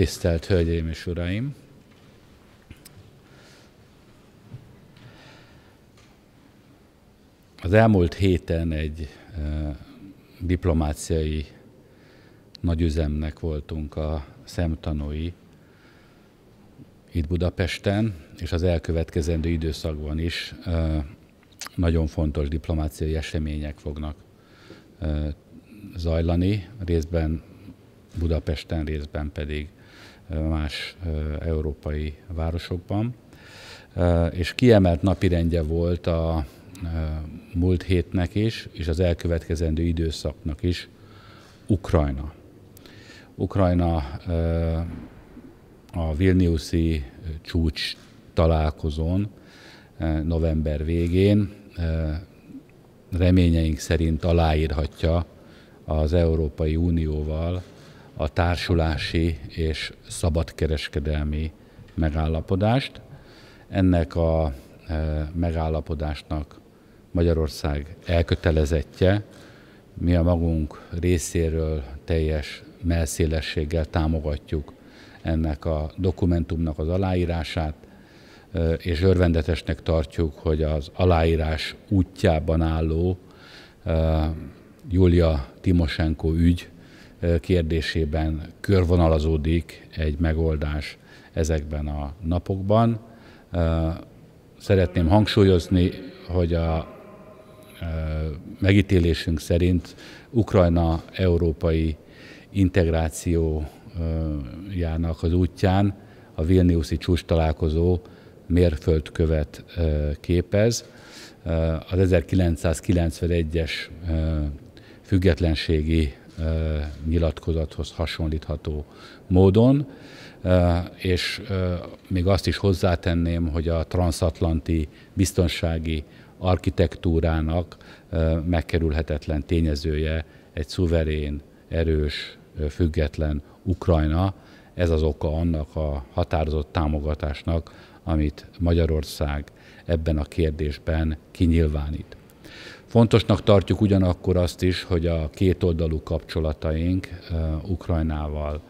Tisztelt Hölgyeim és Uraim! Az elmúlt héten egy diplomáciai nagyüzemnek voltunk a szemtanúi itt Budapesten, és az elkövetkezendő időszakban is nagyon fontos diplomáciai események fognak zajlani, részben Budapesten, részben pedig más európai városokban. És kiemelt napirendje volt a múlt hétnek is, és az elkövetkezendő időszaknak is Ukrajna. Ukrajna a Vilniuszi csúcs találkozón november végén reményeink szerint aláírhatja az Európai Unióval a társulási és szabadkereskedelmi megállapodást. Ennek a e, megállapodásnak Magyarország elkötelezettje, mi a magunk részéről teljes melszélességgel támogatjuk ennek a dokumentumnak az aláírását, e, és örvendetesnek tartjuk, hogy az aláírás útjában álló e, Julia Timosenko ügy kérdésében körvonalazódik egy megoldás ezekben a napokban. Szeretném hangsúlyozni, hogy a megítélésünk szerint Ukrajna európai integrációjának az útján a Vilniuszi csúcs találkozó mérföldkövet képez. Az 1991-es függetlenségi nyilatkozathoz hasonlítható módon, és még azt is hozzátenném, hogy a transatlanti biztonsági architektúrának megkerülhetetlen tényezője egy szuverén, erős, független Ukrajna. Ez az oka annak a határozott támogatásnak, amit Magyarország ebben a kérdésben kinyilvánít. Fontosnak tartjuk ugyanakkor azt is, hogy a kétoldalú kapcsolataink Ukrajnával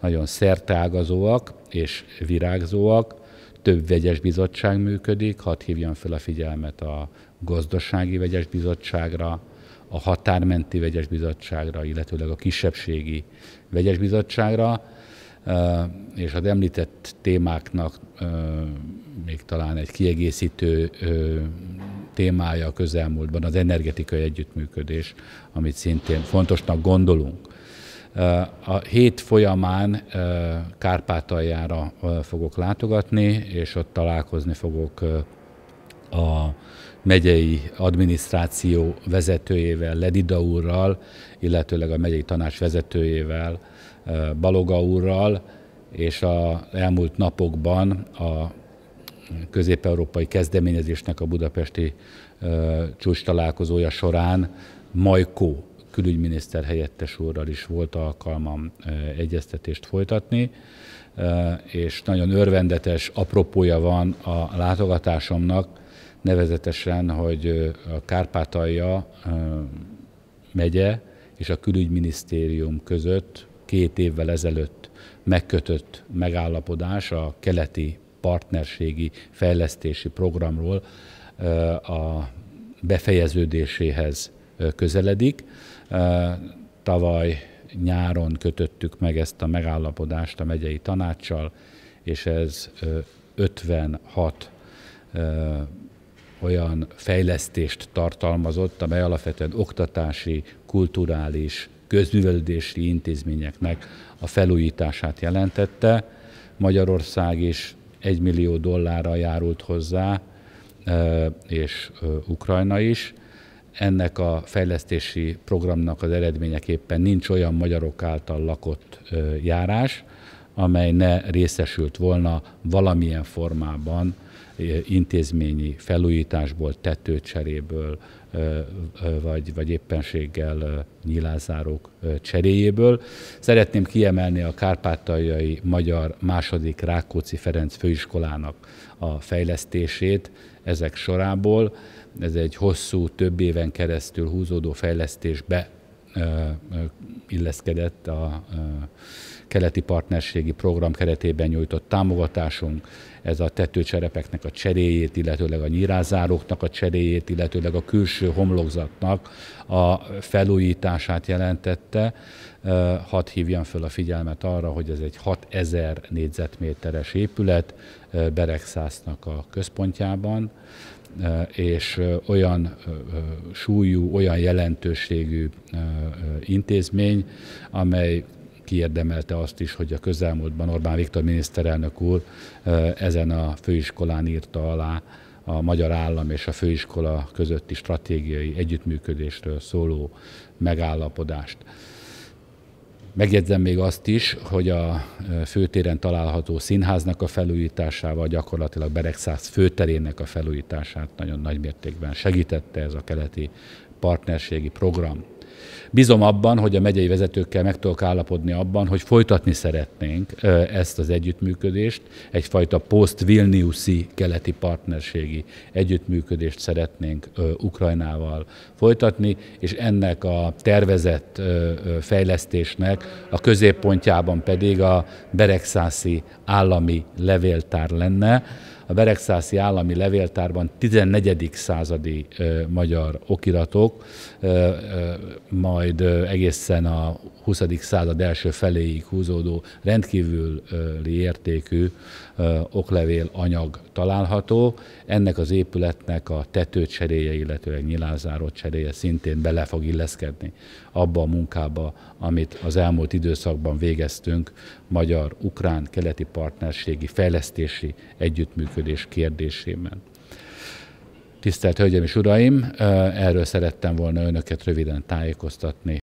nagyon szertágazóak és virágzóak, több vegyes bizottság működik, hadd hívjam fel a figyelmet a gazdasági vegyes bizottságra, a határmenti vegyes bizottságra, illetőleg a kisebbségi vegyes bizottságra, és az említett témáknak még talán egy kiegészítő témája a közelmúltban az energetikai együttműködés, amit szintén fontosnak gondolunk. A hét folyamán eh, Kárpátaljára eh, fogok látogatni, és ott találkozni fogok eh, a megyei adminisztráció vezetőjével, Ledida úrral, illetőleg a megyei tanács vezetőjével, Baloga úrral, és az elmúlt napokban a közép-európai kezdeményezésnek a budapesti csúcs találkozója során Majkó külügyminiszter helyettes úrral is volt alkalmam egyeztetést folytatni, és nagyon örvendetes apropója van a látogatásomnak, nevezetesen, hogy a Kárpátalja megye és a külügyminisztérium között két évvel ezelőtt megkötött megállapodás a keleti partnerségi fejlesztési programról a befejeződéséhez közeledik. Tavaly nyáron kötöttük meg ezt a megállapodást a megyei tanácssal, és ez 56 olyan fejlesztést tartalmazott, amely alapvetően oktatási, kulturális, közművelődési intézményeknek a felújítását jelentette. Magyarország is 1 millió dollárra járult hozzá, és Ukrajna is. Ennek a fejlesztési programnak az eredményeképpen nincs olyan magyarok által lakott járás, amely ne részesült volna valamilyen formában eh, intézményi felújításból, tetőcseréből, eh, eh, vagy, vagy éppenséggel nyilázárok cseréjéből. Szeretném kiemelni a Kárpátaljai Magyar második Rákóczi Ferenc főiskolának a fejlesztését ezek sorából. Ez egy hosszú, több éven keresztül húzódó fejlesztésbe illeszkedett a keleti partnerségi program keretében nyújtott támogatásunk, ez a tetőcserepeknek a cseréjét, illetőleg a nyírázároknak a cseréjét, illetőleg a külső homlokzatnak a felújítását jelentette. Hadd hívjam föl a figyelmet arra, hogy ez egy 6000 négyzetméteres épület Beregszásznak a központjában és olyan súlyú, olyan jelentőségű intézmény, amely kiérdemelte azt is, hogy a közelmúltban Orbán Viktor miniszterelnök úr ezen a főiskolán írta alá a magyar állam és a főiskola közötti stratégiai együttműködésről szóló megállapodást. Megjegyzem még azt is, hogy a e, főtéren található színháznak a felújításával gyakorlatilag Beregszász főterének a felújítását nagyon nagy mértékben segítette ez a keleti partnerségi program. Bízom abban, hogy a megyei vezetőkkel meg tudok állapodni abban, hogy folytatni szeretnénk ezt az együttműködést, egyfajta post-Vilniuszi keleti partnerségi együttműködést szeretnénk Ukrajnával folytatni, és ennek a tervezett fejlesztésnek a középpontjában pedig a Beregszászi állami levéltár lenne, a Beregszászi Állami Levéltárban 14. századi magyar okiratok, majd egészen a 20. század első feléig húzódó rendkívüli értékű oklevél anyag található. Ennek az épületnek a tetőcseréje, illetőleg nyilázáró cseréje szintén bele fog illeszkedni abba a munkába, amit az elmúlt időszakban végeztünk magyar-ukrán keleti partnerségi fejlesztési együttműködés kérdésében. Tisztelt Hölgyeim és Uraim, eh, erről szerettem volna önöket röviden tájékoztatni.